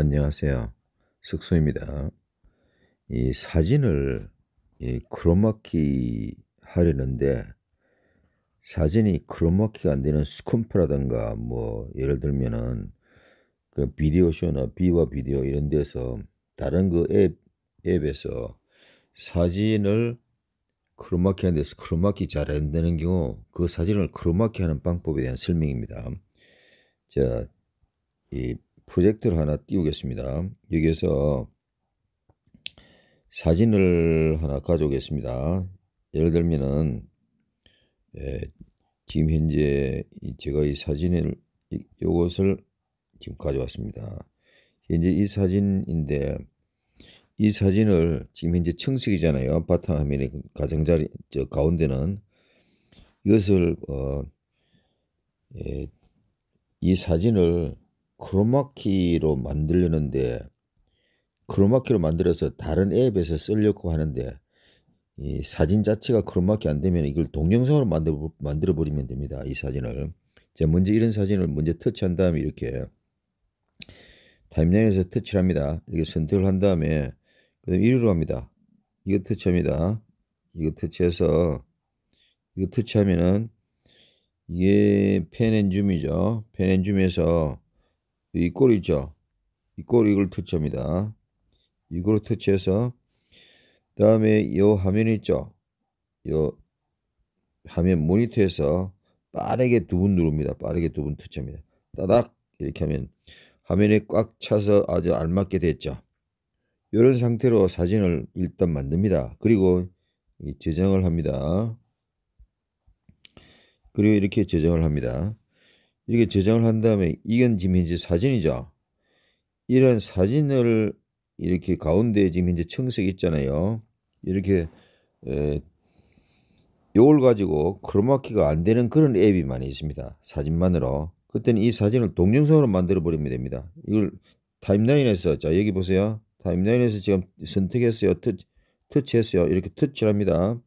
안녕하세요. 숙소입니다. 이 사진을 이 크로마키 하려는데 사진이 크로마키가 안 되는 스컴프라든가 뭐 예를 들면은 그 비디오 쇼나 비와 비디오 이런 데서 다른 그 앱, 앱에서 사진을 크로마키 하는서 크로마키 잘 안 되는 경우 그 사진을 크로마키 하는 방법에 대한 설명입니다. 자, 이 프로젝트를 하나 띄우겠습니다. 여기에서 사진을 하나 가져오겠습니다. 예를 들면은 예, 지금 현재 제가 이 사진을 이것을 지금 가져왔습니다. 현재 이 사진인데 이 사진을 지금 현재 청색이잖아요. 바탕화면의 그 가장자리 저 가운데는 이것을 어, 예, 이 사진을 크로마키로 만들려는데 크로마키로 만들어서 다른 앱에서 쓰려고 하는데 이 사진 자체가 크로마키 안 되면 이걸 동영상으로 만들어, 만들어 버리면 됩니다. 이 사진을. 자, 먼저 이런 사진을 먼저 터치한 다음에 이렇게 타임라인에서 터치를 합니다. 이렇게 선택을 한 다음에 그다음 1위로 갑니다 이거 터치합니다. 이거 터치해서 이거 터치하면은 이게 펜앤줌이죠. 펜앤줌에서 이꼴 있죠. 이 꼴 이걸 터치합니다. 이걸 터치해서 다음에 요 화면 이 있죠. 요 화면 모니터에서 빠르게 두 번 누릅니다. 빠르게 두 번 터치합니다. 따닥 이렇게 하면 화면에 꽉 차서 아주 알맞게 됐죠. 이런 상태로 사진을 일단 만듭니다. 그리고 이 저장을 합니다. 그리고 이렇게 저장을 합니다. 이렇게 저장을 한 다음에 이건 지금 현재 사진이죠. 이런 사진을 이렇게 가운데 지금 현재 청색 있잖아요. 이렇게 에, 요걸 가지고 크로마키가 안 되는 그런 앱이 많이 있습니다. 사진만으로. 그때는 이 사진을 동영상으로 만들어 버리면 됩니다. 이걸 타임라인에서 자 여기 보세요. 타임라인에서 지금 선택했어요. 터치, 터치했어요. 이렇게 터치를 합니다.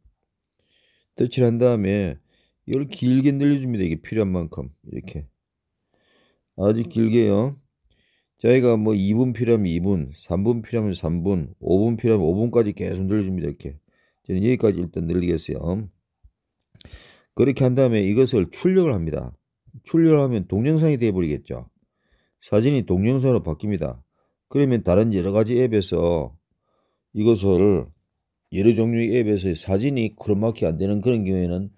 터치를 한 다음에 이걸 길게 늘려줍니다. 이게 필요한 만큼 이렇게 아주 네. 길게요. 저희가 뭐 2분 필요하면 2분, 3분 필요하면 3분, 5분 필요하면 5분까지 계속 늘려줍니다. 이렇게. 저는 여기까지 일단 늘리겠어요. 그렇게 한 다음에 이것을 출력을 합니다. 출력을 하면 동영상이 되어버리겠죠. 사진이 동영상으로 바뀝니다. 그러면 다른 여러 가지 앱에서 이것을 여러 종류의 앱에서 사진이 크로마키 안 되는 그런 경우에는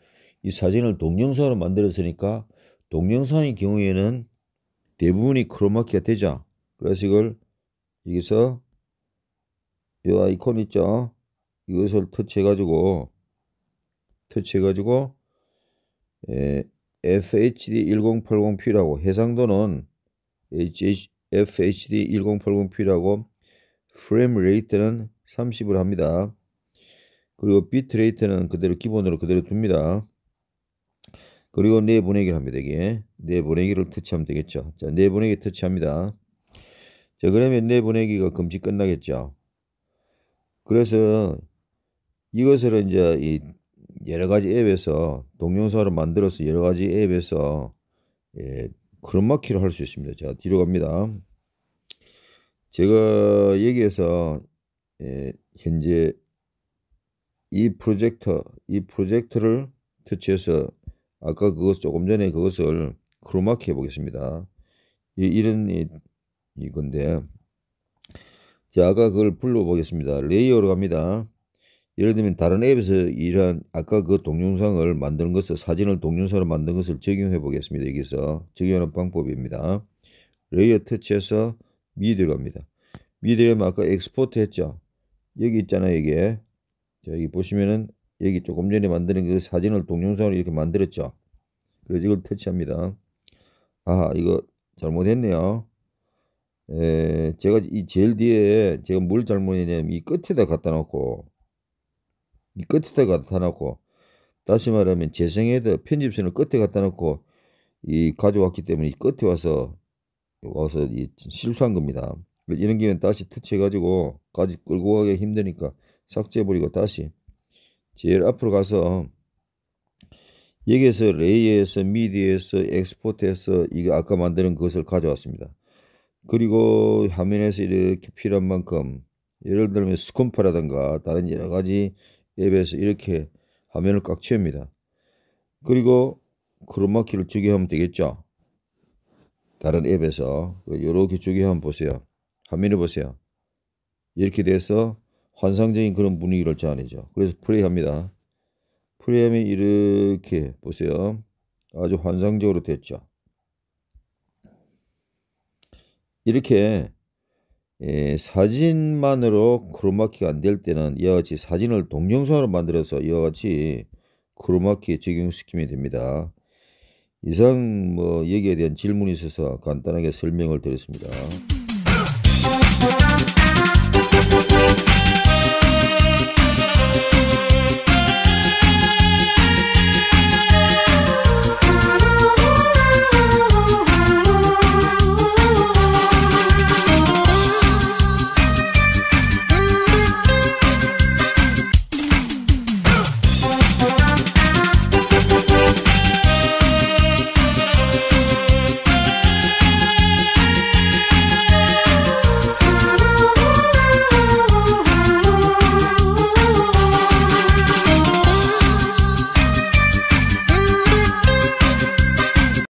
이 사진을 동영상으로 만들었으니까 동영상의 경우에는 대부분이 크로마키가 되자 그래서 이걸 여기서 이 아이콘 있죠. 이것을 터치해가지고 터치해가지고 에, FHD1080P라고 해상도는 h FHD1080P라고 프레임 레이트는 30을 합니다. 그리고 비트 레이트는 그대로 기본으로 그대로 둡니다. 그리고 내보내기를 네 합니다. 이게 내보내기를 네 터치하면 되겠죠. 자, 내보내기 네 터치합니다. 자, 그러면 내보내기가 금지 끝나겠죠. 그래서 이것을 이제 이 여러 가지 앱에서 동영상으로 만들어서 여러 가지 앱에서 예, 크롬마키를 할 수 있습니다. 자, 뒤로 갑니다. 제가 여기에서 예, 현재 이 프로젝터, 이 프로젝터를 터치해서 아까 그, 그것 조금 전에 그것을 크로마키 해보겠습니다. 이런 이건데 자 아까 그걸 불러보겠습니다. 레이어로 갑니다. 예를 들면 다른 앱에서 일한 아까 그 동영상을 만드는 것을 사진을 동영상으로 만든 것을 적용해 보겠습니다. 여기서 적용하는 방법입니다. 레이어 터치해서 미디어 갑니다. 미디어면 아까 엑스포트 했죠. 여기 있잖아요. 이게 자 여기 보시면은 여기 조금 전에 만드는 그 사진을 동영상으로 이렇게 만들었죠. 그래서 이걸 터치합니다. 아 이거 잘못했네요. 에, 제가 이 제일 뒤에 제가 뭘 잘못했냐면 이 끝에다 갖다 놓고 이 끝에다 갖다 놓고 다시 말하면 재생해도 편집선을 끝에 갖다 놓고 이 가져왔기 때문에 이 끝에 와서 와서 이 실수한 겁니다. 이런 기는 다시 터치해가지고 까지 끌고 가기 힘드니까 삭제해버리고 다시 제일 앞으로 가서 여기에서 레이에서 미디에서 엑스포트에서 이거 아까 만드는 것을 가져왔습니다. 그리고 화면에서 이렇게 필요한 만큼 예를 들면 스콘파라든가 다른 여러 가지 앱에서 이렇게 화면을 꽉 채웁니다. 그리고 크로마키를 조개하면 되겠죠. 다른 앱에서 이렇게 조개하면 보세요. 화면을 보세요. 이렇게 돼서 환상적인 그런 분위기를 자아내죠. 그래서 프레이합니다. 프레이하면 이렇게 보세요. 아주 환상적으로 됐죠. 이렇게 예, 사진만으로 크로마키가 안 될 때는 이와 같이 사진을 동영상으로 만들어서 이와 같이 크로마키에 적용시키면 됩니다. 이상 뭐 여기에 대한 질문이 있어서 간단하게 설명을 드렸습니다.